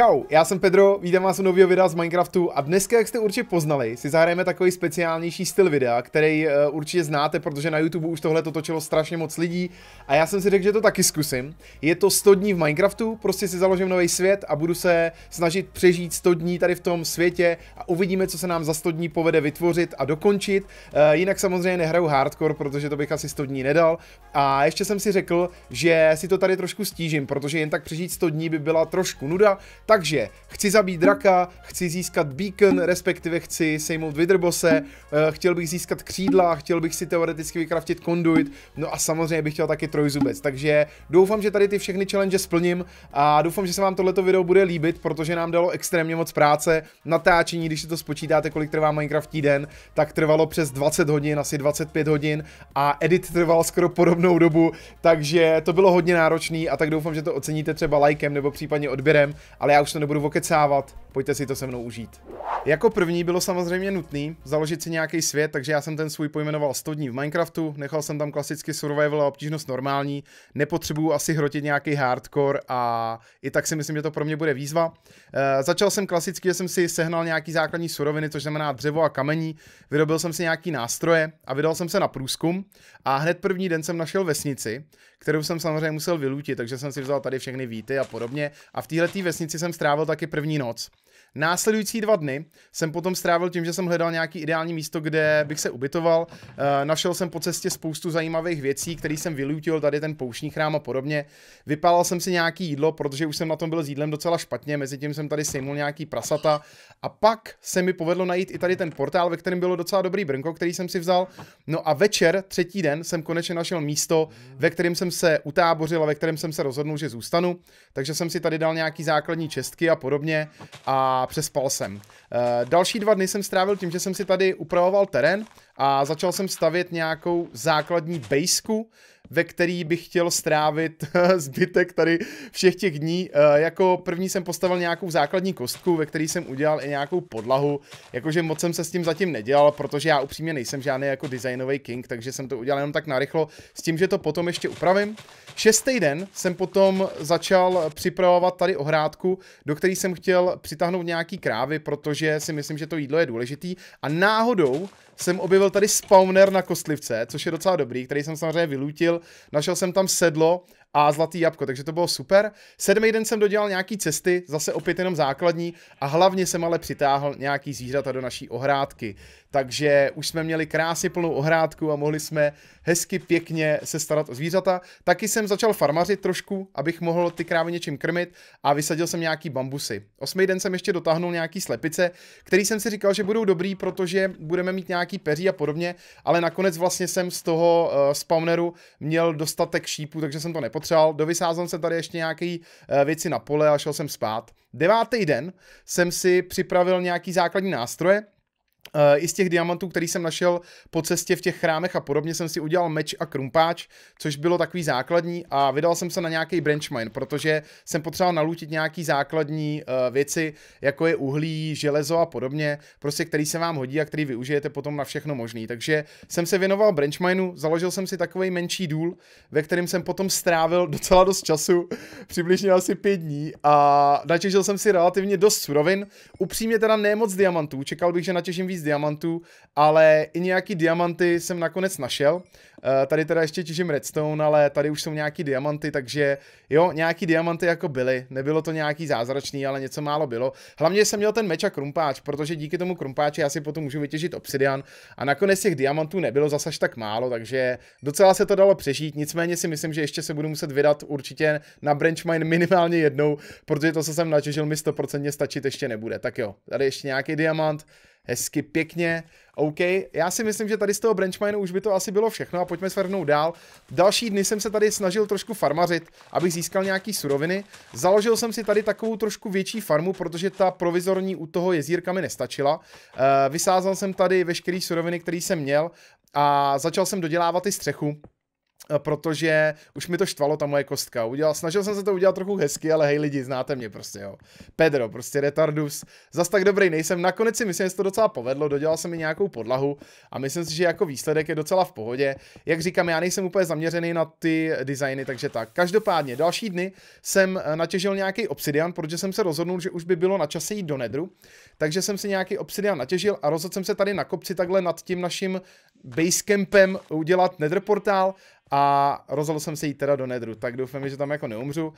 Čau, já jsem Pedro, vítám vás u nového videa z Minecraftu a dneska, jak jste určitě poznali, si zahrajeme takový speciálnější styl videa, který uh, určitě znáte, protože na YouTube už tohle to točilo strašně moc lidí a já jsem si řekl, že to taky zkusím. Je to 100 dní v Minecraftu, prostě si založím nový svět a budu se snažit přežít 100 dní tady v tom světě a uvidíme, co se nám za 100 dní povede vytvořit a dokončit. Uh, jinak samozřejmě nehraju hardcore, protože to bych asi 100 dní nedal. A ještě jsem si řekl, že si to tady trošku stížím, protože jen tak přežít 100 dní by byla trošku nuda takže chci zabít draka, chci získat beacon, respektive chci sejmout vidrbose, eh, chtěl bych získat křídla, chtěl bych si teoreticky vykraftit konduit, no a samozřejmě bych chtěl taky trojzubec. Takže doufám, že tady ty všechny challenge splním a doufám, že se vám tohleto video bude líbit, protože nám dalo extrémně moc práce. Natáčení, když si to spočítáte, kolik trvá Minecraft týden, tak trvalo přes 20 hodin, asi 25 hodin a edit trval skoro podobnou dobu, takže to bylo hodně náročné a tak doufám, že to oceníte třeba lajkem nebo případně odběrem, ale já já už to nebudu okecávat pojďte si to se mnou užít. Jako první bylo samozřejmě nutný založit si nějaký svět, takže já jsem ten svůj pojmenoval 100 dní v Minecraftu, nechal jsem tam klasicky survival a obtížnost normální, nepotřebuju asi hrotit nějaký hardcore a i tak si myslím, že to pro mě bude výzva. E, začal jsem klasicky, že jsem si sehnal nějaký základní suroviny, což znamená dřevo a kamení, vyrobil jsem si nějaký nástroje a vydal jsem se na průzkum a hned první den jsem našel vesnici, kterou jsem samozřejmě musel vylutit, takže jsem si vzal tady všechny víty a podobně a v této vesnici jsem strávil taky první noc. Následující dva dny jsem potom strávil tím, že jsem hledal nějaký ideální místo, kde bych se ubytoval. Eh, našel jsem po cestě spoustu zajímavých věcí, které jsem vylutil, tady ten pouštní chrám a podobně. Vypálal jsem si nějaký jídlo, protože už jsem na tom byl s jídlem docela špatně, mezi tím jsem tady sejmul nějaký prasata. A pak se mi povedlo najít i tady ten portál, ve kterém bylo docela dobrý brnko, který jsem si vzal. No a večer, třetí den, jsem konečně našel místo, ve kterém jsem se utábořil a ve kterém jsem se rozhodnul, že zůstanu. Takže jsem si tady dal nějaký základní čestky a podobně. A přespal jsem. Eh, další dva dny jsem strávil tím, že jsem si tady upravoval terén a začal jsem stavět nějakou základní bejsku, ve který bych chtěl strávit eh, zbytek tady všech těch dní. Eh, jako první jsem postavil nějakou základní kostku, ve který jsem udělal i nějakou podlahu, jakože moc jsem se s tím zatím nedělal, protože já upřímně nejsem žádný jako designový king, takže jsem to udělal jenom tak narychlo s tím, že to potom ještě upravím. Šestý den jsem potom začal připravovat tady ohrádku, do které jsem chtěl přitáhnout nějaký krávy, protože si myslím, že to jídlo je důležitý. A náhodou jsem objevil tady spawner na kostlivce, což je docela dobrý, který jsem samozřejmě vylútil. Našel jsem tam sedlo a zlatý jabko, takže to bylo super. Sedmý den jsem dodělal nějaký cesty, zase opět jenom základní a hlavně jsem ale přitáhl nějaký zvířata do naší ohrádky. Takže už jsme měli krásně plnou ohrádku a mohli jsme hezky pěkně se starat o zvířata. Taky jsem začal farmařit trošku, abych mohl ty krávy něčím krmit a vysadil jsem nějaký bambusy. Osmý den jsem ještě dotáhnul nějaký slepice, který jsem si říkal, že budou dobrý, protože budeme mít nějaký peří a podobně, ale nakonec vlastně jsem z toho uh, eh, spawneru měl dostatek šípů, takže jsem to nepotřeboval potřeboval, dovysázal jsem tady ještě nějaké eh, věci na pole a šel jsem spát. Devátý den jsem si připravil nějaký základní nástroje, Eh, I z těch diamantů, který jsem našel po cestě v těch chrámech a podobně, jsem si udělal meč a krumpáč, což bylo takový základní a vydal jsem se na nějaký branch mine, protože jsem potřeboval nalutit nějaký základní uh, věci, jako je uhlí, železo a podobně, prostě který se vám hodí a který využijete potom na všechno možný. Takže jsem se věnoval branch mineu, založil jsem si takový menší důl, ve kterém jsem potom strávil docela dost času, přibližně asi pět dní a natěžil jsem si relativně dost surovin, upřímně teda ne moc diamantů, čekal bych, že natěžím víc diamantů, ale i nějaký diamanty jsem nakonec našel. Eh, tady teda ještě těžím redstone, ale tady už jsou nějaký diamanty, takže jo, nějaký diamanty jako byly. Nebylo to nějaký zázračný, ale něco málo bylo. Hlavně jsem měl ten meč a krumpáč, protože díky tomu krumpáči já si potom můžu vytěžit obsidian a nakonec těch diamantů nebylo zasaž tak málo, takže docela se to dalo přežít. Nicméně si myslím, že ještě se budu muset vydat určitě na branch mine minimálně jednou, protože to, co jsem načežil, mi 100% stačit ještě nebude. Tak jo, tady ještě nějaký diamant, hezky, pěkně, OK. Já si myslím, že tady z toho benchminu už by to asi bylo všechno a pojďme svrhnout dál. Další dny jsem se tady snažil trošku farmařit, abych získal nějaký suroviny. Založil jsem si tady takovou trošku větší farmu, protože ta provizorní u toho jezírka mi nestačila. Eh, vysázal jsem tady veškeré suroviny, které jsem měl a začal jsem dodělávat i střechu. Eh, protože už mi to štvalo ta moje kostka. Udělal, snažil jsem se to udělat trochu hezky, ale hej lidi, znáte mě prostě, jo. Pedro, prostě retardus. Zas tak dobrý nejsem, nakonec si myslím, že se to docela povedlo, dodělal jsem mi nějakou podlahu a myslím si, že jako výsledek je docela v pohodě. Jak říkám, já nejsem úplně zaměřený na ty designy, takže tak. Každopádně, další dny jsem eh, natěžil nějaký obsidian, protože jsem se rozhodnul, že už by bylo na čase jít do nedru, takže jsem si nějaký obsidian natěžil a rozhodl jsem se tady na kopci takhle nad tím naším campem udělat nether portál a rozhodl jsem se jít teda do nedru, tak doufám, že tam jako neumřu. Uh,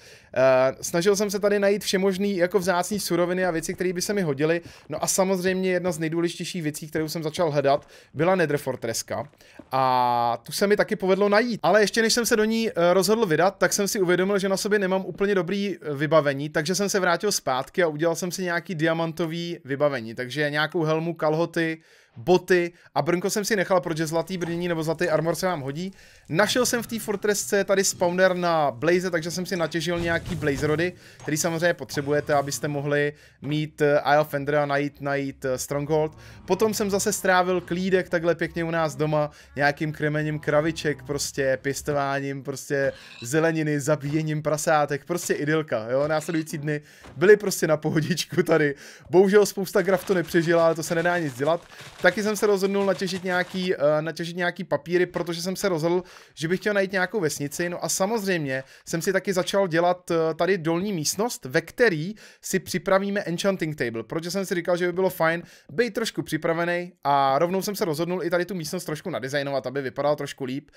snažil jsem se tady najít všemožný jako vzácní suroviny a věci, které by se mi hodily. No a samozřejmě jedna z nejdůležitějších věcí, kterou jsem začal hledat, byla Nether Fortresska. A tu se mi taky povedlo najít. Ale ještě než jsem se do ní eh, rozhodl vydat, tak jsem si uvědomil, že na sobě nemám úplně dobrý eh, vybavení, takže jsem se vrátil zpátky a udělal jsem si nějaký diamantový vybavení. Takže nějakou helmu, kalhoty, boty a brnko jsem si nechal, protože zlatý brnění nebo zlatý armor se vám hodí. Našel jsem v té fortresce tady spawner na blaze, takže jsem si natěžil nějaký blaze rody, který samozřejmě potřebujete, abyste mohli mít eh, Isle Fender a najít, najít eh, Stronghold. Potom jsem zase strávil klídek takhle pěkně u nás doma, nějakým kremením kraviček, prostě pěstováním, prostě zeleniny, zabíjením prasátek, prostě idylka, jo, následující dny byly prostě na pohodičku tady. Bohužel spousta graf to nepřežila, ale to se nedá nic dělat. Taky jsem se rozhodnul natěžit nějaký, uh, natěžit nějaký papíry, protože jsem se rozhodl, že bych chtěl najít nějakou vesnici. No a samozřejmě jsem si taky začal dělat uh, tady dolní místnost, ve který si připravíme enchanting table, protože jsem si říkal, že by bylo fajn být trošku připravený a rovnou jsem se rozhodnul i tady tu místnost trošku nadizajnovat, aby vypadala trošku líp.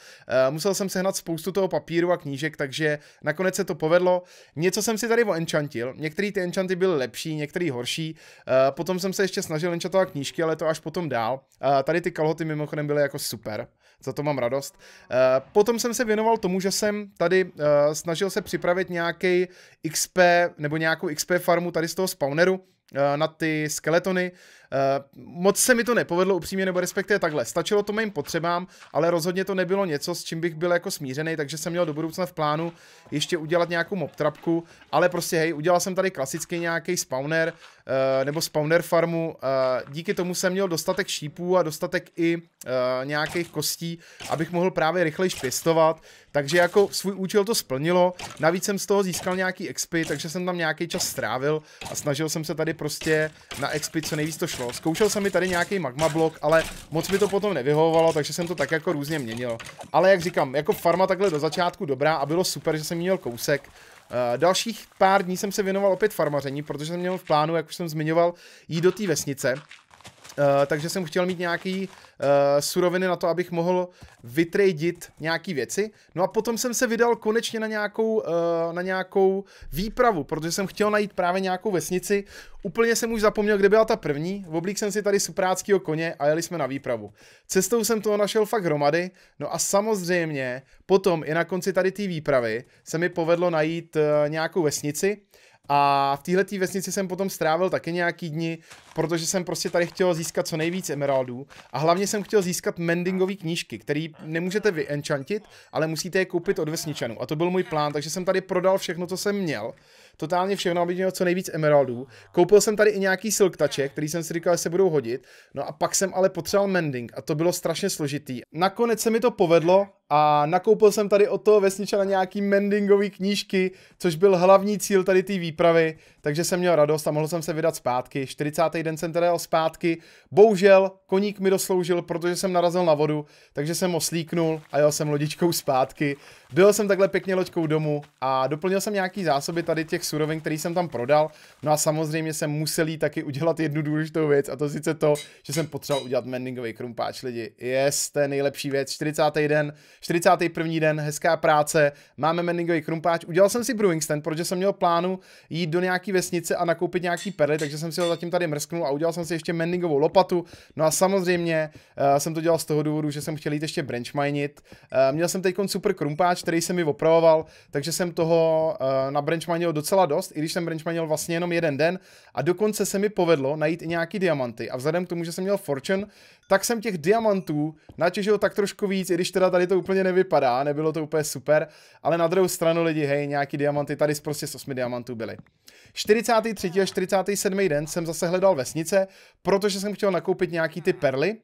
Uh, musel jsem sehnat spoustu toho papíru a knížek, takže nakonec se to povedlo. Něco jsem si tady enchantil, některé ty enchanty byly lepší, některé horší. Uh, potom jsem se ještě snažil enchantovat knížky, ale to až potom dál. Eh, tady ty kalhoty mimochodem byly jako super, za to mám radost. Eh, potom jsem se věnoval tomu, že jsem tady eh, snažil se připravit nějaký XP nebo nějakou XP farmu tady z toho spawneru na ty skeletony. Eh, moc se mi to nepovedlo upřímně, nebo respektive takhle. Stačilo to mým potřebám, ale rozhodně to nebylo něco, s čím bych byl jako smířený, takže jsem měl do budoucna v plánu ještě udělat nějakou mobtrapku, ale prostě hej, udělal jsem tady klasický nějaký spawner, eh, nebo spawner farmu. Eh, díky tomu jsem měl dostatek šípů a dostatek i nějakých kostí, abych mohl právě rychleji pěstovat, takže jako svůj účel to splnilo. Navíc jsem z toho získal nějaký expy, takže jsem tam nějaký čas strávil a snažil jsem se tady prostě na expy co nejvíc to šlo jako. Zkoušel jsem mi tady nějaký magma blok, ale moc mi to potom nevyhovovalo, takže jsem to tak jako různě měnil. Ale jak říkám, jako farma takhle do začátku dobrá a bylo super, že jsem měl kousek. Uh, dalších pár dní jsem se věnoval opět farmaření, protože jsem měl v plánu, jak už jsem zmiňoval, jít do té vesnice. Uh, takže jsem chtěl mít nějaký uh, suroviny na to, abych mohl vytradit nějaký věci. No a potom jsem se vydal konečně na nějakou, uh, na nějakou výpravu, protože jsem chtěl najít právě nějakou vesnici. Úplně jsem už zapomněl, kde byla ta první. Oblík jsem si tady supráckýho koně a jeli jsme na výpravu. Cestou jsem toho našel fakt hromady. No a samozřejmě potom i na konci tady té výpravy se mi povedlo najít uh, nějakou vesnici. A v téhle vesnici jsem potom strávil taky nějaký dny, protože jsem prostě tady chtěl získat co nejvíc emeraldů a hlavně jsem chtěl získat mendingové knížky, které nemůžete vyenchantit, ale musíte je koupit od vesničanů. A to byl můj plán, takže jsem tady prodal všechno, co jsem měl. Totálně všechno, aby měl co nejvíc emeraldů. Koupil jsem tady i nějaký silktaček, který jsem si říkal, že se budou hodit. No a pak jsem ale potřeboval mending a to bylo strašně složitý. Nakonec se mi to povedlo, a nakoupil jsem tady od toho vesničana nějaký mendingový knížky, což byl hlavní cíl tady té výpravy, takže jsem měl radost a mohl jsem se vydat zpátky. 40. den jsem tady jel zpátky, bohužel koník mi dosloužil, protože jsem narazil na vodu, takže jsem ho slíknul a jel jsem lodičkou zpátky. Byl jsem takhle pěkně loďkou domů a doplnil jsem nějaký zásoby tady těch surovin, který jsem tam prodal. No a samozřejmě jsem musel jí taky udělat jednu důležitou věc a to sice to, že jsem potřeboval udělat mendingový krumpáč lidi. Yes, to je nejlepší věc. 40. den, 41. den, hezká práce, máme meningový krumpáč. Udělal jsem si brewing stand, protože jsem měl plánu jít do nějaký vesnice a nakoupit nějaký perly, takže jsem si ho zatím tady mrsknul a udělal jsem si ještě meningovou lopatu. No a samozřejmě uh, jsem to dělal z toho důvodu, že jsem chtěl jít ještě minit. Uh, eh, měl jsem teď super krumpáč, který jsem mi opravoval, takže jsem toho uh, eh, na minil docela dost, i když jsem minil vlastně jenom jeden den a dokonce se mi povedlo najít i nějaký diamanty a vzhledem k tomu, že jsem měl fortune, tak jsem těch diamantů natěžil tak trošku víc, i když teda tady to úplně úplně nevypadá, nebylo to úplně super, ale na druhou stranu lidi, hej, nějaký diamanty tady prostě s 8 diamantů byly. 43. a 47. den jsem zase hledal vesnice, protože jsem chtěl nakoupit nějaký ty perly,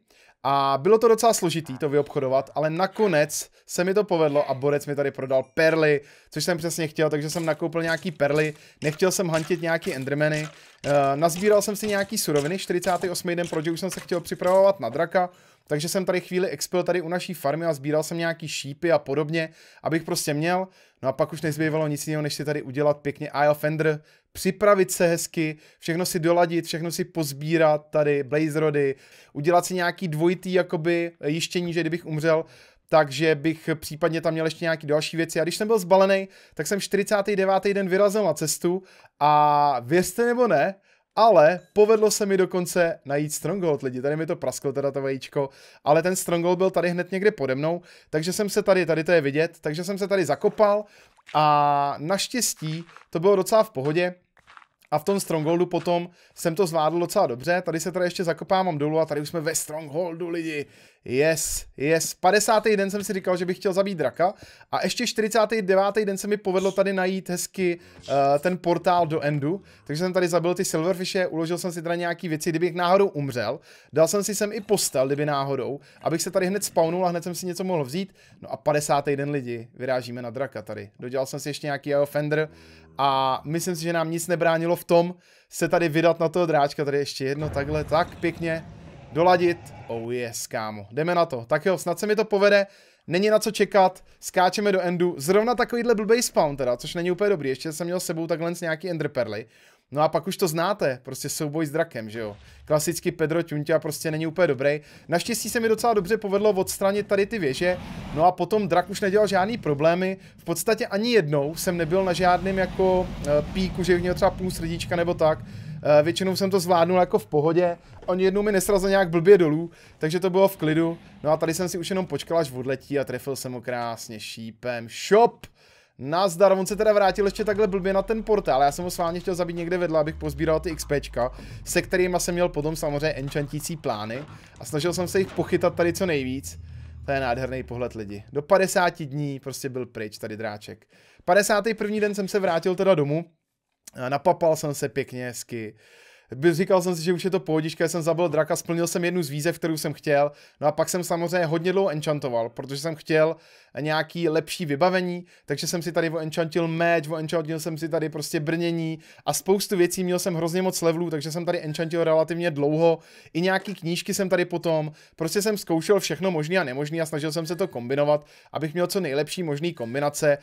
a bylo to docela složitý to vyobchodovat, ale nakonec se mi to povedlo a Borec mi tady prodal perly, což jsem přesně chtěl, takže jsem nakoupil nějaký perly, nechtěl jsem hantit nějaký endermeny, uh, eh, nazbíral jsem si nějaký suroviny, 48. den, protože už jsem se chtěl připravovat na draka, takže jsem tady chvíli expil tady u naší farmy a sbíral jsem nějaký šípy a podobně, abych prostě měl. No a pak už nezbývalo nic jiného, než si tady udělat pěkně Isle Fender, připravit se hezky, všechno si doladit, všechno si pozbírat tady, blaze rody, udělat si nějaký dvojitý jakoby jištění, že kdybych umřel, takže bych případně tam měl ještě nějaké další věci. A když jsem byl zbalený, tak jsem 49. den vyrazil na cestu a věřte nebo ne, ale povedlo se mi dokonce najít Stronghold, lidi, tady mi to prasklo teda to vajíčko, ale ten Stronghold byl tady hned někde pode mnou, takže jsem se tady, tady to je vidět, takže jsem se tady zakopal a naštěstí to bylo docela v pohodě, a v tom Strongholdu potom jsem to zvládl docela dobře. Tady se tady ještě zakopávám dolů a tady už jsme ve Strongholdu lidi. Yes, yes. 50. den jsem si říkal, že bych chtěl zabít draka. A ještě 49. den se mi povedlo tady najít hezky uh, ten portál do Endu. Takže jsem tady zabil ty Silverfishe, uložil jsem si tady nějaký věci, kdybych náhodou umřel. Dal jsem si sem i postel, kdyby náhodou, abych se tady hned spawnul a hned jsem si něco mohl vzít. No a 50. den lidi, vyrážíme na draka tady. Dodělal jsem si ještě nějaký jeho fender a myslím si, že nám nic nebránilo v tom se tady vydat na toho dráčka, tady ještě jedno takhle, tak pěkně doladit, oh yes kámo, jdeme na to, tak jo, snad se mi to povede, není na co čekat, skáčeme do endu, zrovna takovýhle blbej spawn teda, což není úplně dobrý, ještě jsem měl s sebou takhle nějaký enderperly, No a pak už to znáte, prostě souboj s drakem, že jo. Klasicky Pedro Tuntia prostě není úplně dobrý. Naštěstí se mi docela dobře povedlo odstranit tady ty věže, no a potom drak už nedělal žádný problémy. V podstatě ani jednou jsem nebyl na žádném jako eh, píku, že měl třeba půl srdíčka nebo tak. Eh, většinou jsem to zvládnul jako v pohodě, on jednou mi nesrazil nějak blbě dolů, takže to bylo v klidu. No a tady jsem si už jenom počkal, až odletí a trefil jsem ho krásně šípem. Shop! Nazdar, on se teda vrátil ještě takhle blbě na ten portál, já jsem ho sválně chtěl zabít někde vedle, abych pozbíral ty XPčka, se kterými jsem měl potom samozřejmě enchantící plány a snažil jsem se jich pochytat tady co nejvíc. To je nádherný pohled lidi. Do 50 dní prostě byl pryč tady dráček. 51. den jsem se vrátil teda domů, napapal jsem se pěkně, hezky, říkal jsem si, že už je to pohodička, jsem zabil draka, splnil jsem jednu z výzev, kterou jsem chtěl, no a pak jsem samozřejmě hodně dlouho enchantoval, protože jsem chtěl nějaký lepší vybavení, takže jsem si tady enchantil meč, enchantil jsem si tady prostě brnění a spoustu věcí, měl jsem hrozně moc levelů, takže jsem tady enchantil relativně dlouho, i nějaký knížky jsem tady potom, prostě jsem zkoušel všechno možný a nemožné a snažil jsem se to kombinovat, abych měl co nejlepší možný kombinace.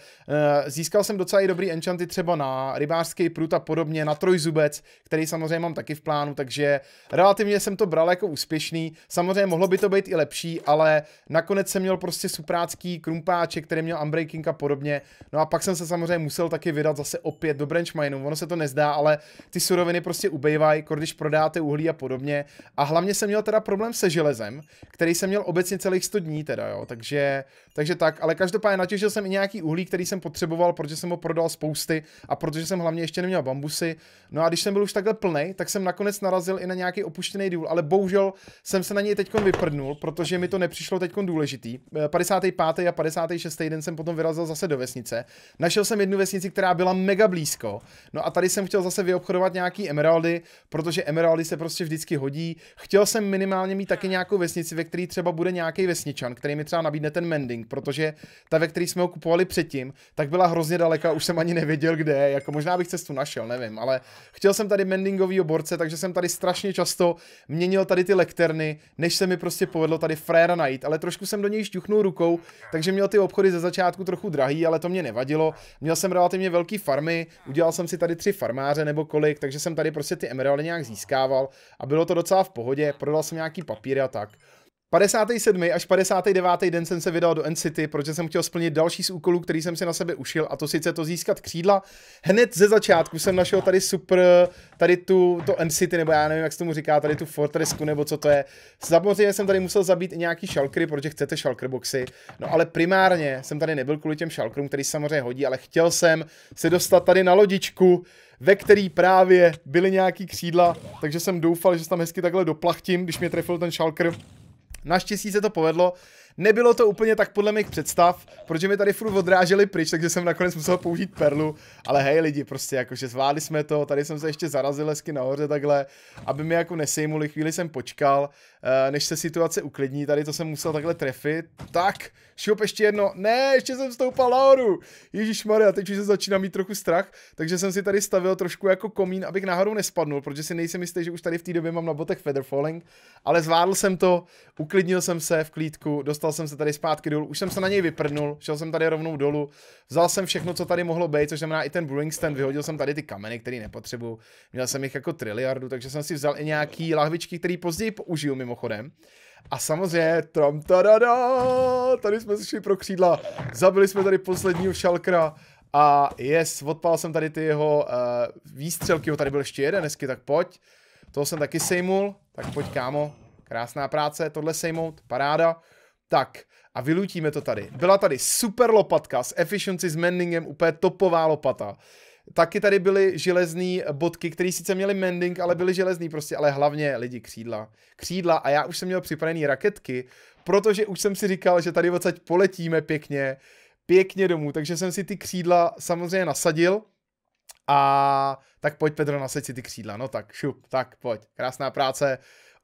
Eh, získal jsem docela i dobrý enchanty třeba na rybářský prut a podobně, na trojzubec, který samozřejmě mám taky v plánu, takže relativně jsem to bral jako úspěšný. Samozřejmě mohlo by to být i lepší, ale nakonec jsem měl prostě suprácký krumpáček, který měl unbreaking a podobně. No a pak jsem se samozřejmě musel taky vydat zase opět do mineu. Ono se to nezdá, ale ty suroviny prostě ubejvají, když prodáte uhlí a podobně. A hlavně jsem měl teda problém se železem, který jsem měl obecně celých 100 dní teda, jo. Takže, takže tak, ale každopádně natěžil jsem i nějaký uhlí, který jsem potřeboval, protože jsem ho prodal spousty a protože jsem hlavně ještě neměl bambusy. No a když jsem byl už takhle plný, tak tak jsem nakonec narazil i na nějaký opuštěný důl, ale bohužel jsem se na něj teď vyprdnul, protože mi to nepřišlo teď důležitý. 55. Eh, a 56. den jsem potom vyrazil zase do vesnice. Našel jsem jednu vesnici, která byla mega blízko. No a tady jsem chtěl zase vyobchodovat nějaký emeraldy, protože emeraldy se prostě vždycky hodí. Chtěl jsem minimálně mít taky nějakou vesnici, ve které třeba bude nějaký vesničan, který mi třeba nabídne ten mending, protože ta, ve které jsme ho kupovali předtím, tak byla hrozně daleka, už jsem ani nevěděl kde, jako možná bych cestu našel, nevím, ale chtěl jsem tady mendingovýho dvorce, takže jsem tady strašně často měnil tady ty lekterny, než se mi prostě povedlo tady fréra najít, ale trošku jsem do něj šťuchnul rukou, takže měl ty obchody ze začátku trochu drahý, ale to mě nevadilo. Měl jsem relativně velký farmy, udělal jsem si tady tři farmáře nebo kolik, takže jsem tady prostě ty emeraldy nějak získával a bylo to docela v pohodě, prodal jsem nějaký papíry a tak. 57. až 59. den jsem se vydal do N-City, protože jsem chtěl splnit další z úkolů, který jsem si na sebe ušil, a to sice to získat křídla. Hned ze začátku jsem našel tady super, tady tu, to N-City, nebo já nevím, jak se tomu říká, tady tu Fortressku, nebo co to je. Samozřejmě jsem tady musel zabít i nějaký šalkry, protože chcete šalkry boxy. No ale primárně jsem tady nebyl kvůli těm šalkrům, který samozřejmě hodí, ale chtěl jsem se dostat tady na lodičku, ve který právě byly nějaký křídla, takže jsem doufal, že se tam hezky takhle doplachtím, když mě trefil ten šalkr. Naštěstí se to povedlo. Nebylo to úplně tak podle mých představ, protože mi tady furt odráželi pryč, takže jsem nakonec musel použít perlu. Ale hej lidi, prostě jakože zvládli jsme to, tady jsem se ještě zarazil hezky nahoře takhle, aby mi jako nesejmuli, chvíli jsem počkal, eh, než se situace uklidní, tady to jsem musel takhle trefit. Tak, šup ještě jedno, ne, ještě jsem stoupal nahoru. Ježíš Maria, teď už se začíná mít trochu strach, takže jsem si tady stavil trošku jako komín, abych náhodou nespadnul, protože si nejsem jistý, že už tady v té době mám na botech feather falling, ale zvládl jsem to, uklidnil jsem se v klídku, dostal jsem se tady zpátky dolů, už jsem se na něj vyprnul, šel jsem tady rovnou dolů, vzal jsem všechno, co tady mohlo být, což znamená i ten brewing stand, vyhodil jsem tady ty kameny, které nepotřebuju, měl jsem jich jako triliardu, takže jsem si vzal i nějaký lahvičky, které později použiju mimochodem. A samozřejmě, trom tadada, tady jsme šli pro křídla, zabili jsme tady posledního šalkra a yes, odpal jsem tady ty jeho uh, výstřelky, tady byl ještě jeden hezky, tak pojď. to jsem taky sejmul, tak pojď kámo, krásná práce, tohle sejmout, paráda. Tak, a vylutíme to tady. Byla tady super lopatka s efficiency s mendingem, úplně topová lopata. Taky tady byly železné bodky, které sice měly mending, ale byly železný prostě, ale hlavně lidi křídla. Křídla a já už jsem měl připravený raketky, protože už jsem si říkal, že tady odsaď poletíme pěkně, pěkně domů, takže jsem si ty křídla samozřejmě nasadil a tak pojď Pedro, nasaď si ty křídla, no tak šup, tak pojď, krásná práce,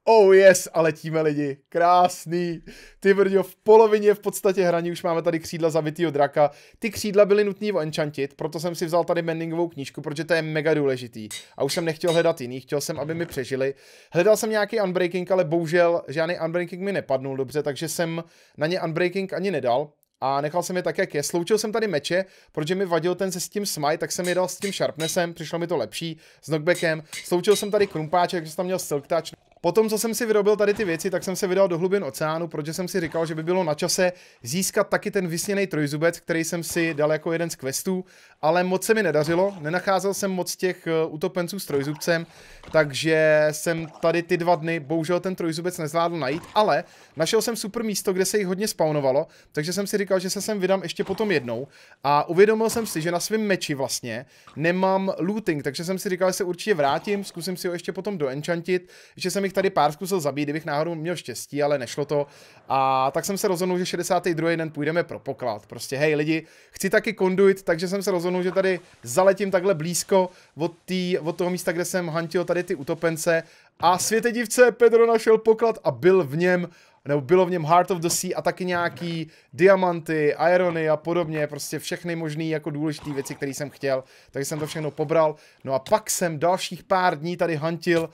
Oh yes, a letíme lidi. Krásný. Ty brdio, v polovině v podstatě hraní už máme tady křídla zabitýho draka. Ty křídla byly nutný enchantit, proto jsem si vzal tady Mendingovou knížku, protože to je mega důležitý. A už jsem nechtěl hledat jiný, chtěl jsem, aby mi přežili. Hledal jsem nějaký unbreaking, ale bohužel žádný unbreaking mi nepadnul dobře, takže jsem na ně unbreaking ani nedal a nechal jsem je tak, jak je. Sloučil jsem tady meče, protože mi vadil ten se s tím smite, tak jsem je dal s tím sharpnessem, přišlo mi to lepší, s knockbackem. Sloučil jsem tady krumpáček, takže jsem tam měl silk touch. Potom, co jsem si vyrobil tady ty věci, tak jsem se vydal do hlubin oceánu, protože jsem si říkal, že by bylo na čase získat taky ten vysněný trojzubec, který jsem si dal jako jeden z questů, ale moc se mi nedařilo, nenacházel jsem moc těch eh, utopenců s trojzubcem, takže jsem tady ty dva dny bohužel ten trojzubec nezvládl najít, ale našel jsem super místo, kde se jich hodně spawnovalo, takže jsem si říkal, že se sem vydám ještě potom jednou a uvědomil jsem si, že na svém meči vlastně nemám looting, takže jsem si říkal, že se určitě vrátím, zkusím si ho ještě potom doenchantit, že jsem bych tady pár zkusil zabít, kdybych náhodou měl štěstí, ale nešlo to. A tak jsem se rozhodl, že 62. den půjdeme pro poklad. Prostě hej lidi, chci taky konduit, takže jsem se rozhodl, že tady zaletím takhle blízko od, tý, od toho místa, kde jsem hantil tady ty utopence. A světedivce Pedro našel poklad a byl v něm nebo bylo v něm Heart of the Sea a taky nějaký diamanty, irony a podobně, prostě všechny možné jako důležité věci, které jsem chtěl, takže jsem to všechno pobral. No a pak jsem dalších pár dní tady hantil uh,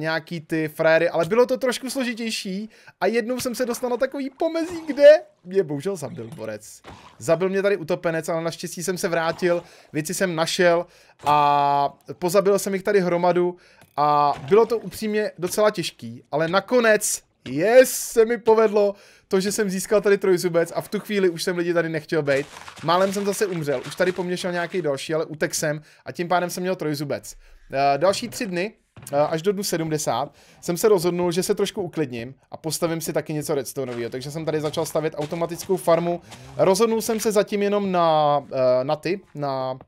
nějaký ty fréry, ale bylo to trošku složitější a jednou jsem se dostal na takový pomezí, kde mě bohužel zabil borec. Zabil mě tady utopenec, ale naštěstí jsem se vrátil, věci jsem našel a pozabil jsem jich tady hromadu a bylo to upřímně docela těžký, ale nakonec Yes, se mi povedlo to, že jsem získal tady trojzubec a v tu chvíli už jsem lidi tady nechtěl být. Málem jsem zase umřel, už tady poměšel nějaký další, ale utek jsem a tím pádem jsem měl trojzubec. Eh, další tři dny, eh, až do dnu 70, jsem se rozhodnul, že se trošku uklidním a postavím si taky něco redstoneového, takže jsem tady začal stavět automatickou farmu. Rozhodnul jsem se zatím jenom na, eh, na ty, na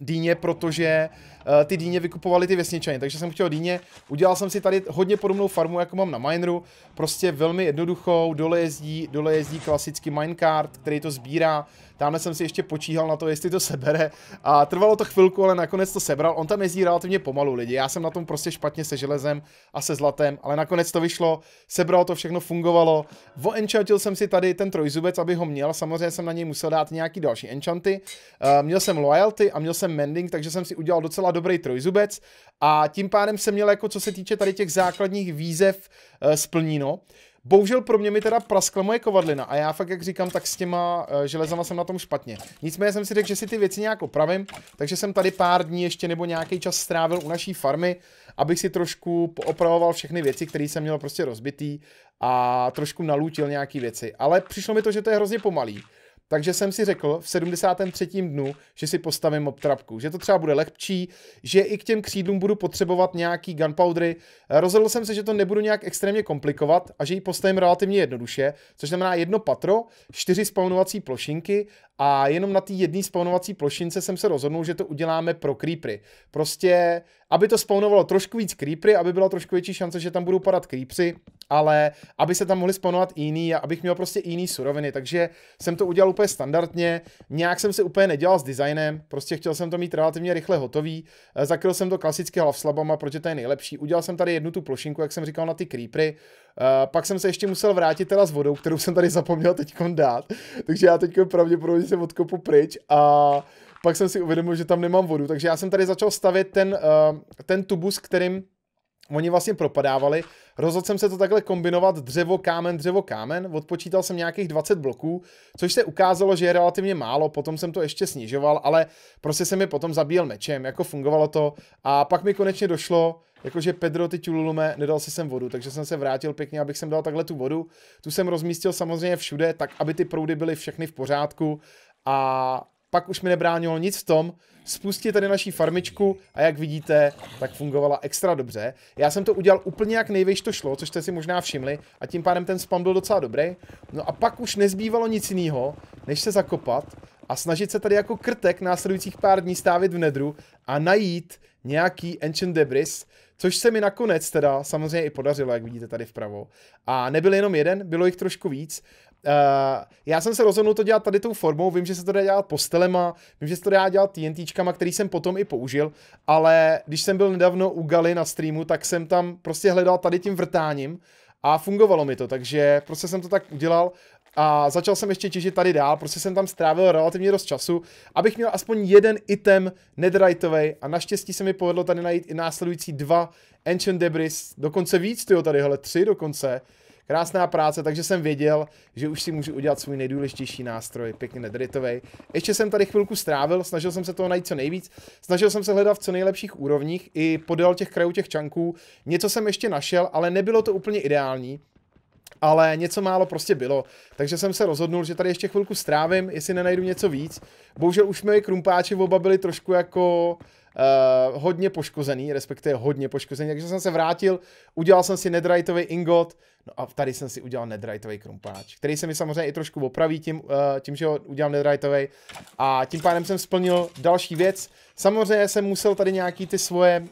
dýně, protože uh, Eh, ty dýně vykupovali ty vesničany, takže jsem chtěl dýně. Udělal jsem si tady hodně podobnou farmu, jako mám na Mineru, prostě velmi jednoduchou, dole jezdí, dole jezdí klasický minecart, který to sbírá, Tamhle jsem si ještě počíhal na to, jestli to sebere. A trvalo to chvilku, ale nakonec to sebral. On tam jezdí relativně pomalu lidi. Já jsem na tom prostě špatně se železem a se zlatem, ale nakonec to vyšlo. Sebral to, všechno fungovalo. Voenchantil jsem si tady ten trojzubec, aby ho měl. Samozřejmě jsem na něj musel dát nějaký další enchanty. Eh, měl jsem loyalty a měl jsem mending, takže jsem si udělal docela dobrý trojzubec a tím pádem jsem měl jako co se týče tady těch základních výzev eh, splníno. Bohužel pro mě mi teda praskla moje kovadlina a já fakt, jak říkám, tak s těma eh, železama jsem na tom špatně. Nicméně jsem si řekl, že si ty věci nějak opravím, takže jsem tady pár dní ještě nebo nějaký čas strávil u naší farmy, abych si trošku opravoval všechny věci, které jsem měl prostě rozbitý a trošku nalútil nějaký věci. Ale přišlo mi to, že to je hrozně pomalý. Takže jsem si řekl v 73. dnu, že si postavím obtrapku, že to třeba bude lehčí, že i k těm křídlům budu potřebovat nějaký gunpowdery. Eh, rozhodl jsem se, že to nebudu nějak extrémně komplikovat a že ji postavím relativně jednoduše, což znamená jedno patro, čtyři spawnovací plošinky a jenom na té jedné spawnovací plošince jsem se rozhodnul, že to uděláme pro creepery. Prostě, aby to spawnovalo trošku víc creepery, aby byla trošku větší šance, že tam budou padat creepři, ale aby se tam mohli spawnovat jiný a abych měl prostě jiný suroviny, takže jsem to udělal úplně standardně, nějak jsem se úplně nedělal s designem, prostě chtěl jsem to mít relativně rychle hotový, eh, zakryl jsem to klasicky hlavslabama, protože to je nejlepší, udělal jsem tady jednu tu plošinku, jak jsem říkal, na ty creepery, Eh, pak jsem se ještě musel vrátit teda s vodou, kterou jsem tady zapomněl teď dát, takže já teď pravděpodobně se odkopu pryč a pak jsem si uvědomil, že tam nemám vodu, takže já jsem tady začal stavět ten, eh, ten tubus, kterým Oni vlastně propadávali. Rozhodl jsem se to takhle kombinovat dřevo, kámen, dřevo, kámen. Odpočítal jsem nějakých 20 bloků, což se ukázalo, že je relativně málo. Potom jsem to ještě snižoval, ale prostě jsem mi potom zabíjel mečem. Jako fungovalo to. A pak mi konečně došlo, jakože Pedro, ty tululume, nedal si sem vodu, takže jsem se vrátil pěkně, abych sem dal takhle tu vodu. Tu jsem rozmístil samozřejmě všude, tak aby ty proudy byly všechny v pořádku. A pak už mi nebránilo nic v tom, spustit tady naší farmičku a jak vidíte, tak fungovala extra dobře. Já jsem to udělal úplně jak nejvíc to šlo, což jste si možná všimli a tím pádem ten spam byl docela dobrý. No a pak už nezbývalo nic jiného, než se zakopat a snažit se tady jako krtek následujících pár dní stávit v nedru a najít nějaký Ancient Debris, což se mi nakonec teda samozřejmě i podařilo, jak vidíte tady vpravo. A nebyl jenom jeden, bylo jich trošku víc Eh, já jsem se rozhodl to dělat tady tou formou, vím, že se to dá dělat postelema, vím, že se to dá dělat TNTčkama, který jsem potom i použil, ale když jsem byl nedávno u Gali na streamu, tak jsem tam prostě hledal tady tím vrtáním a fungovalo mi to, takže prostě jsem to tak udělal a začal jsem ještě těžit tady dál, prostě jsem tam strávil relativně dost času, abych měl aspoň jeden item netherrightovej a naštěstí se mi povedlo tady najít i následující dva Ancient Debris, dokonce víc, tyjo, tady, hele, tři dokonce, Krásná práce, takže jsem věděl, že už si můžu udělat svůj nejdůležitější nástroj, pěkně nedritovej. Ještě jsem tady chvilku strávil, snažil jsem se toho najít co nejvíc, snažil jsem se hledat v co nejlepších úrovních i podél těch krajů těch čanků. Něco jsem ještě našel, ale nebylo to úplně ideální ale něco málo prostě bylo, takže jsem se rozhodnul, že tady ještě chvilku strávím, jestli nenajdu něco víc. Bohužel už moje krumpáči oba byly trošku jako uh, hodně poškozený, respektive hodně poškozený, takže jsem se vrátil, udělal jsem si nedrajtový ingot, no a tady jsem si udělal nedrajtový krumpáč, který se mi samozřejmě i trošku opraví tím, uh, tím že ho udělám nedrajtový a tím pádem jsem splnil další věc. Samozřejmě jsem musel tady nějaký ty svoje uh,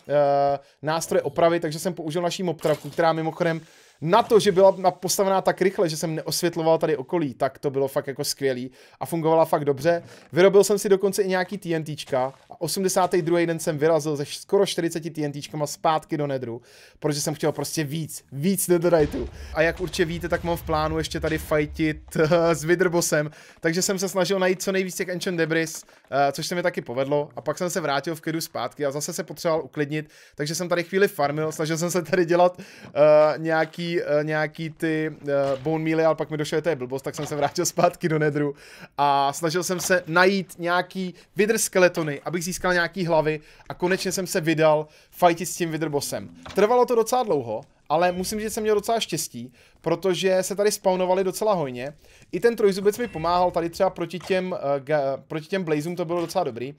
nástroje opravit, takže jsem použil naší moptravku, která mimochodem na to, že byla postavená tak rychle, že jsem neosvětloval tady okolí, tak to bylo fakt jako skvělý a fungovala fakt dobře. Vyrobil jsem si dokonce i nějaký TNTčka a 82. den jsem vyrazil ze skoro 40 TNTčkama zpátky do nedru, protože jsem chtěl prostě víc, víc netheriteů. A jak určitě víte, tak mám v plánu ještě tady fightit uh, s Vidrbosem, takže jsem se snažil najít co nejvíc těch Ancient Debris, uh, což se mi taky povedlo a pak jsem se vrátil v kedu zpátky a zase se potřeboval uklidnit, takže jsem tady chvíli farmil, snažil jsem se tady dělat uh, nějaký nějaký, eh, nějaký ty eh, bone mealy, ale pak mi došlo, že to je blbost, tak jsem se vrátil zpátky do nedru a snažil jsem se najít nějaký vidr skeletony, abych získal nějaký hlavy a konečně jsem se vydal fajtit s tím vidrbosem. Trvalo to docela dlouho, ale musím říct, že jsem měl docela štěstí, protože se tady spawnovali docela hojně. I ten trojzubec mi pomáhal tady třeba proti těm, uh, ga, proti těm blazům, to bylo docela dobrý.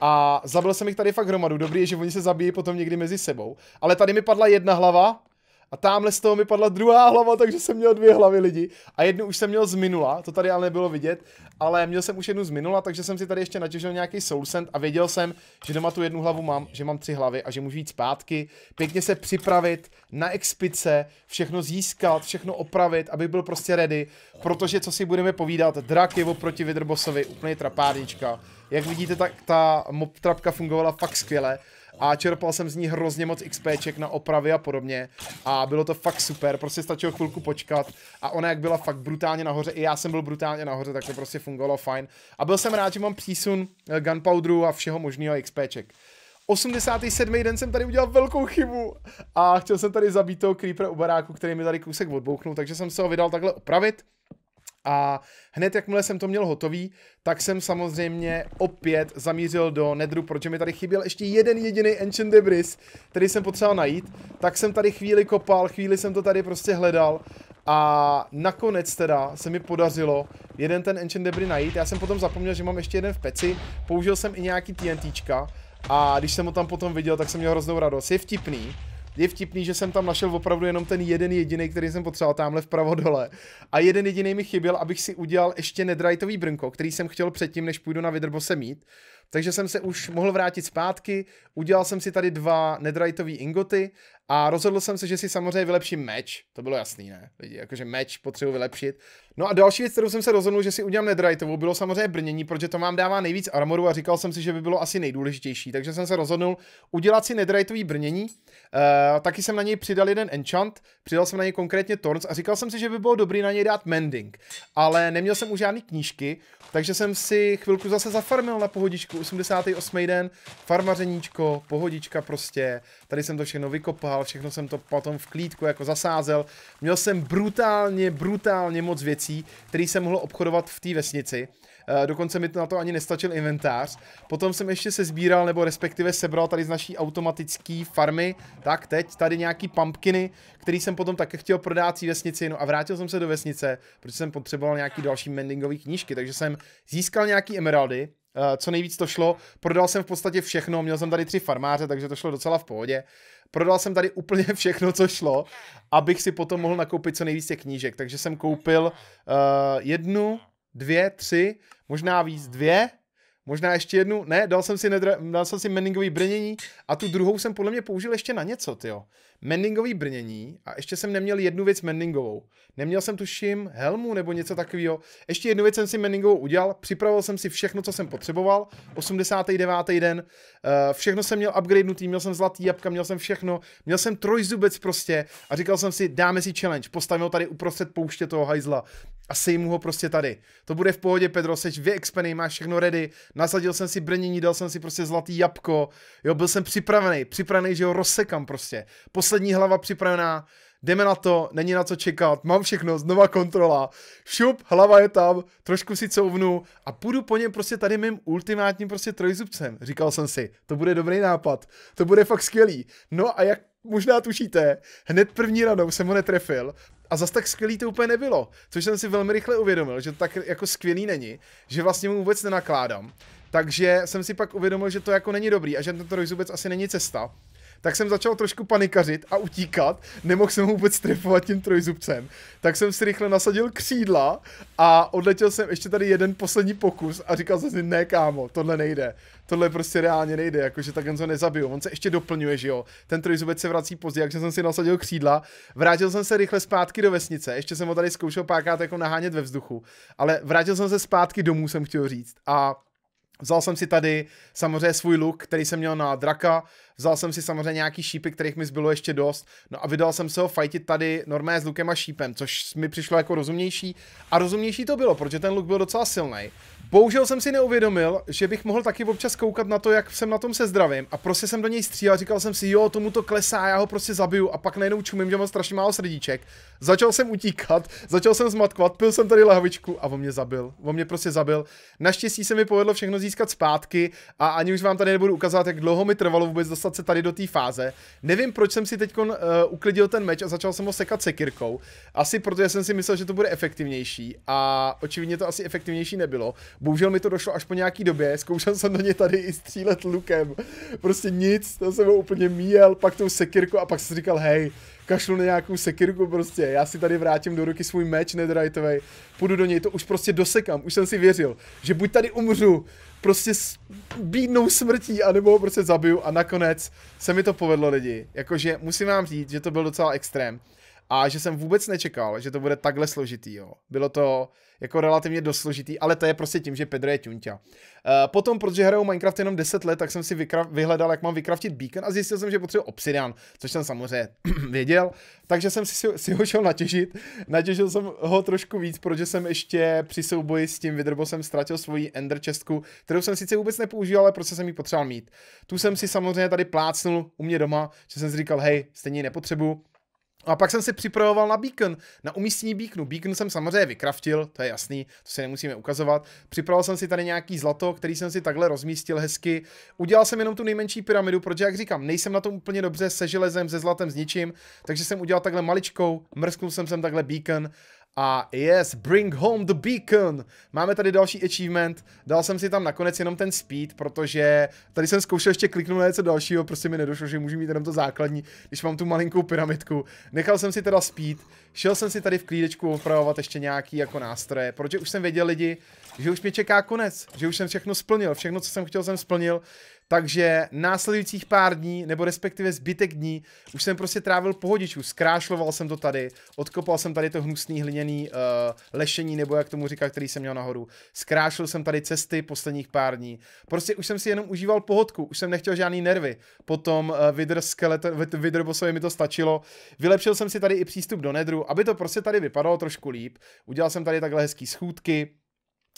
A zabil jsem jich tady fakt hromadu, dobrý je, že oni se zabijí potom někdy mezi sebou. Ale tady mi padla jedna hlava, a tamhle z toho mi padla druhá hlava, takže jsem měl dvě hlavy lidi. A jednu už jsem měl z minula, to tady ale nebylo vidět, ale měl jsem už jednu z minula, takže jsem si tady ještě natěžil nějaký soulsend a věděl jsem, že doma tu jednu hlavu mám, že mám tři hlavy a že můžu jít zpátky, pěkně se připravit na expice, všechno získat, všechno opravit, aby byl prostě ready, protože co si budeme povídat, drak je oproti Vidrbosovi úplně trapárnička. Jak vidíte, tak ta mob trapka fungovala fakt skvěle a čerpal jsem z ní hrozně moc XPček na opravy a podobně a bylo to fakt super, prostě stačilo chvilku počkat a ona jak byla fakt brutálně nahoře, i já jsem byl brutálně nahoře, tak to prostě fungovalo fajn a byl jsem rád, že mám přísun eh, gunpowderu a všeho možného XPček. 87. den jsem tady udělal velkou chybu a chtěl jsem tady zabít toho creepera u baráku, který mi tady kousek odbouchnul, takže jsem se ho vydal takhle opravit. A hned jakmile jsem to měl hotový, tak jsem samozřejmě opět zamířil do nedru, protože mi tady chyběl ještě jeden jediný Ancient Debris, který jsem potřeboval najít. Tak jsem tady chvíli kopal, chvíli jsem to tady prostě hledal a nakonec teda se mi podařilo jeden ten Ancient Debris najít. Já jsem potom zapomněl, že mám ještě jeden v peci, použil jsem i nějaký TNTčka a když jsem ho tam potom viděl, tak jsem měl hroznou radost. Je vtipný, je vtipný, že jsem tam našel opravdu jenom ten jeden jediný, který jsem potřeboval tamhle vpravo dole. A jeden jediný mi chyběl, abych si udělal ještě nedrajtový brnko, který jsem chtěl předtím, než půjdu na vydrbose mít. Takže jsem se už mohl vrátit zpátky, udělal jsem si tady dva nedrajtový ingoty a rozhodl jsem se, že si samozřejmě vylepším meč, to bylo jasný, ne? Lidi, jakože meč potřebuji vylepšit. No a další věc, kterou jsem se rozhodl, že si udělám netheriteovou, bylo samozřejmě brnění, protože to mám dává nejvíc armoru a říkal jsem si, že by bylo asi nejdůležitější. Takže jsem se rozhodl udělat si netheriteový brnění. Uh, taky jsem na něj přidal jeden enchant, přidal jsem na něj konkrétně Torns a říkal jsem si, že by bylo dobrý na něj dát mending. Ale neměl jsem už žádný knížky, takže jsem si chvilku zase zafarmil na pohodičku, 88. den, farmařeníčko, pohodička prostě, tady jsem to všechno vykopal pomáhal, všechno jsem to potom v klídku jako zasázel. Měl jsem brutálně, brutálně moc věcí, které jsem mohl obchodovat v té vesnici. Eh, dokonce mi to na to ani nestačil inventář. Potom jsem ještě se sbíral, nebo respektive sebral tady z naší automatické farmy, tak teď tady nějaký pumpkiny, který jsem potom také chtěl prodát té vesnici, no a vrátil jsem se do vesnice, protože jsem potřeboval nějaký další mendingové knížky, takže jsem získal nějaký emeraldy, eh, co nejvíc to šlo, prodal jsem v podstatě všechno, měl jsem tady tři farmáře, takže to šlo docela v pohodě. Prodal jsem tady úplně všechno, co šlo, abych si potom mohl nakoupit co nejvíce knížek. Takže jsem koupil uh, jednu, dvě, tři, možná víc dvě, možná ještě jednu, ne, dal jsem si, nedra, dal jsem si meningový brnění a tu druhou jsem podle mě použil ještě na něco, jo. Mendingový brnění a ještě jsem neměl jednu věc Mendingovou. Neměl jsem tuším helmu nebo něco takového. Ještě jednu věc jsem si Mendingovou udělal, připravil jsem si všechno, co jsem potřeboval, 89. den, eh, všechno jsem měl upgradenutý, měl jsem zlatý jabka, měl jsem všechno, měl jsem trojzubec prostě a říkal jsem si, dáme si challenge, postavím ho tady uprostřed pouště toho hajzla a sejmu ho prostě tady. To bude v pohodě, Pedro, seš vyexpený, máš všechno ready, nasadil jsem si brnění, dal jsem si prostě zlatý jabko, jo, byl jsem připravený, připravený, že ho rozsekám prostě. Pos poslední hlava připravená, jdeme na to, není na co čekat, mám všechno, znova kontrola, šup, hlava je tam, trošku si couvnu a půjdu po něm prostě tady mým ultimátním prostě trojzubcem. Říkal jsem si, to bude dobrý nápad, to bude fakt skvělý. No a jak možná tušíte, hned první ranou jsem ho netrefil, a zas tak skvělý to úplně nebylo, což jsem si velmi rychle uvědomil, že to tak jako skvělý není, že vlastně mu vůbec nenakládám. Takže jsem si pak uvědomil, že to jako není dobrý a že tento trojzubec asi není cesta tak jsem začal trošku panikařit a utíkat, nemohl jsem vůbec strefovat tím trojzubcem, tak jsem si rychle nasadil křídla a odletěl jsem ještě tady jeden poslední pokus a říkal jsem si, ne kámo, tohle nejde, tohle prostě reálně nejde, jakože takhle to nezabiju, on se ještě doplňuje, že jo, ten trojzubec se vrací později, jak jsem si nasadil křídla, vrátil jsem se rychle zpátky do vesnice, ještě jsem ho tady zkoušel pákat jako nahánět ve vzduchu, ale vrátil jsem se zpátky domů, jsem chtěl říct a Vzal jsem si tady samozřejmě svůj luk, který jsem měl na draka, Vzal jsem si samozřejmě nějaký šípy, kterých mi zbylo ještě dost. No a vydal jsem se ho fajtit tady normálně s lukem a šípem, což mi přišlo jako rozumnější. A rozumnější to bylo, protože ten luk byl docela silný. Bohužel jsem si neuvědomil, že bych mohl taky občas koukat na to, jak jsem na tom se zdravím. A prostě jsem do něj střílel, říkal jsem si, jo, tomu to klesá, já ho prostě zabiju a pak najednou čumím, že mám strašně málo srdíček. Začal jsem utíkat, začal jsem zmatkovat, pil jsem tady lahvičku a on mě zabil. On mě prostě zabil. Naštěstí se mi povedlo všechno získat zpátky a ani už vám tady nebudu ukazovat, jak dlouho mi trvalo vůbec dostat dostat se tady do té fáze. Nevím, proč jsem si teď uh, eh, uklidil ten meč a začal jsem ho sekat sekirkou. Asi protože jsem si myslel, že to bude efektivnější a očividně to asi efektivnější nebylo. Bohužel mi to došlo až po nějaký době, zkoušel jsem na ně tady i střílet lukem. Prostě nic, to jsem ho úplně míjel, pak tou sekirku a pak jsem říkal, hej, kašlu na nějakou sekirku prostě, já si tady vrátím do ruky svůj meč Netheriteovej, půjdu do něj, to už prostě dosekám, už jsem si věřil, že buď tady umřu, prostě bídnou smrtí, anebo ho prostě zabiju a nakonec se mi to povedlo lidi. Jakože musím vám říct, že to byl docela extrém a že jsem vůbec nečekal, že to bude takhle složitý, jo. Bylo to jako relativně dost složitý, ale to je prostě tím, že Pedro je ťunťa. Uh, eh, potom, protože hrajou Minecraft jenom 10 let, tak jsem si vyhledal, jak mám vykraftit beacon a zjistil jsem, že potřebuji obsidian, což jsem samozřejmě věděl, takže jsem si, si ho šel natěžit. Natěžil jsem ho trošku víc, protože jsem ještě při souboji s tím vydrbosem ztratil svoji ender chestku, kterou jsem sice vůbec nepoužil, ale prostě jsem ji potřeboval mít. Tu jsem si samozřejmě tady plácnul u mě doma, že jsem si říkal, hej, stejně nepotřebuju No a pak jsem se připravoval na beacon, na umístění beaconu. Beacon jsem samozřejmě vykraftil, to je jasný, to si nemusíme ukazovat. Připravoval jsem si tady nějaký zlato, který jsem si takhle rozmístil hezky. Udělal jsem jenom tu nejmenší pyramidu, protože jak říkám, nejsem na tom úplně dobře se železem, se zlatem, s ničím, takže jsem udělal takhle maličkou, mrsknul jsem sem takhle beacon a yes, bring home the beacon. Máme tady další achievement. Dal jsem si tam nakonec jenom ten speed, protože tady jsem zkoušel ještě kliknout na něco dalšího, prostě mi nedošlo, že můžu mít jenom to základní, když mám tu malinkou pyramidku. Nechal jsem si teda speed, šel jsem si tady v klídečku opravovat ještě nějaký jako nástroje, protože už jsem věděl lidi, že už mě čeká konec, že už jsem všechno splnil, všechno, co jsem chtěl, jsem splnil, takže následujících pár dní, nebo respektive zbytek dní, už jsem prostě trávil pohodičů. Zkrášloval jsem to tady, odkopal jsem tady to hnusný hliněný uh, lešení, nebo jak tomu říká, který jsem měl nahoru. zkrášlil jsem tady cesty posledních pár dní. Prostě už jsem si jenom užíval pohodku, už jsem nechtěl žádný nervy. Potom uh, eh, Vidr, skelet, vidr mi to stačilo. Vylepšil jsem si tady i přístup do nedru, aby to prostě tady vypadalo trošku líp. Udělal jsem tady takhle hezký schůdky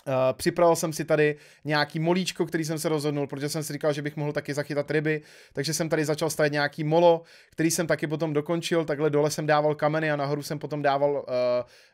Uh, připravil jsem si tady nějaký molíčko, který jsem se rozhodnul, protože jsem si říkal, že bych mohl taky zachytat ryby, takže jsem tady začal stavět nějaký molo, který jsem taky potom dokončil, takhle dole jsem dával kameny a nahoru jsem potom dával uh,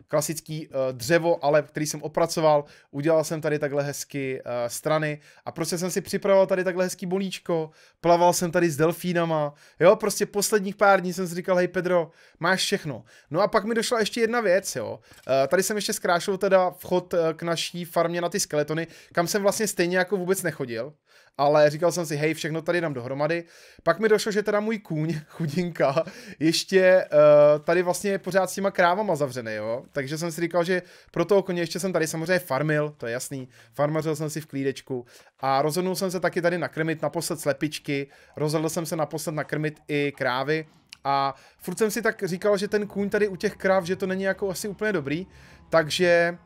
klasický uh, dřevo, ale který jsem opracoval, udělal jsem tady takhle hezky uh, strany a prostě jsem si připravoval tady takhle hezký molíčko, plaval jsem tady s delfínama, jo, prostě posledních pár dní jsem si říkal, hej Pedro, máš všechno. No a pak mi došla ještě jedna věc, jo, uh, tady jsem ještě zkrášil teda vchod uh, k naší farmě farmě na ty skeletony, kam jsem vlastně stejně jako vůbec nechodil, ale říkal jsem si, hej, všechno tady dám dohromady. Pak mi došlo, že teda můj kůň, chudinka, ještě uh, tady vlastně je pořád s těma krávama zavřený, jo. Takže jsem si říkal, že pro toho koně ještě jsem tady samozřejmě farmil, to je jasný. Farmařil jsem si v klídečku a rozhodnul jsem se taky tady nakrmit naposled slepičky, rozhodl jsem se naposled nakrmit i krávy, a furt jsem si tak říkal, že ten kůň tady u těch krav, že to není jako asi úplně dobrý, takže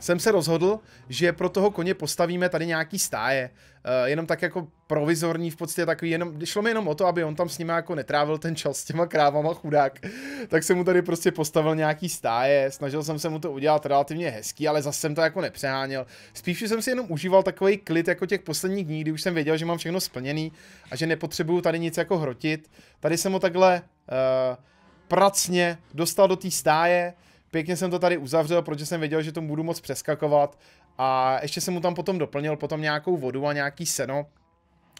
jsem se rozhodl, že pro toho koně postavíme tady nějaký stáje. Uh, jenom tak jako provizorní v podstatě takový, jenom, šlo mi jenom o to, aby on tam s nimi jako netrávil ten čas s těma krávama chudák, tak jsem mu tady prostě postavil nějaký stáje, snažil jsem se mu to udělat relativně hezký, ale zase jsem to jako nepřeháněl. Spíš jsem si jenom užíval takový klid jako těch posledních dní, kdy už jsem věděl, že mám všechno splněný a že nepotřebuju tady nic jako hrotit. Tady jsem ho takhle uh, pracně dostal do té stáje, Pěkně jsem to tady uzavřel, protože jsem věděl, že to budu moc přeskakovat a ještě jsem mu tam potom doplnil potom nějakou vodu a nějaký seno,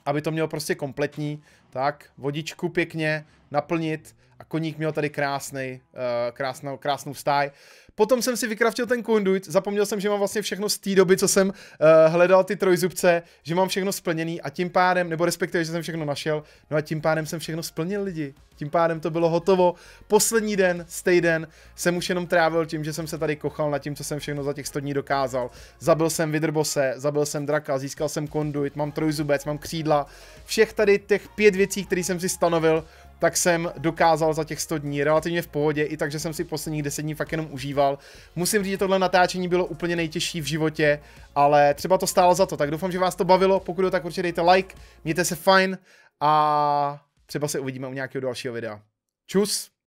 aby to mělo prostě kompletní, tak vodičku pěkně naplnit a koník měl tady krásný, eh, krásnou, krásnou stáj. Potom jsem si vykraftil ten konduit, zapomněl jsem, že mám vlastně všechno z té doby, co jsem uh, hledal ty trojzubce, že mám všechno splněný a tím pádem, nebo respektive, že jsem všechno našel, no a tím pádem jsem všechno splnil lidi. Tím pádem to bylo hotovo. Poslední den, stej den, jsem už jenom trávil tím, že jsem se tady kochal na tím, co jsem všechno za těch 100 dní dokázal. Zabil jsem Vidrbose, zabil jsem Draka, získal jsem konduit, mám trojzubec, mám křídla. Všech tady těch pět věcí, které jsem si stanovil, tak jsem dokázal za těch 100 dní relativně v pohodě, i takže jsem si posledních 10 dní fakt jenom užíval. Musím říct, že tohle natáčení bylo úplně nejtěžší v životě, ale třeba to stálo za to, tak doufám, že vás to bavilo, pokud jo, tak určitě dejte like, mějte se fajn a třeba se uvidíme u nějakého dalšího videa. Čus!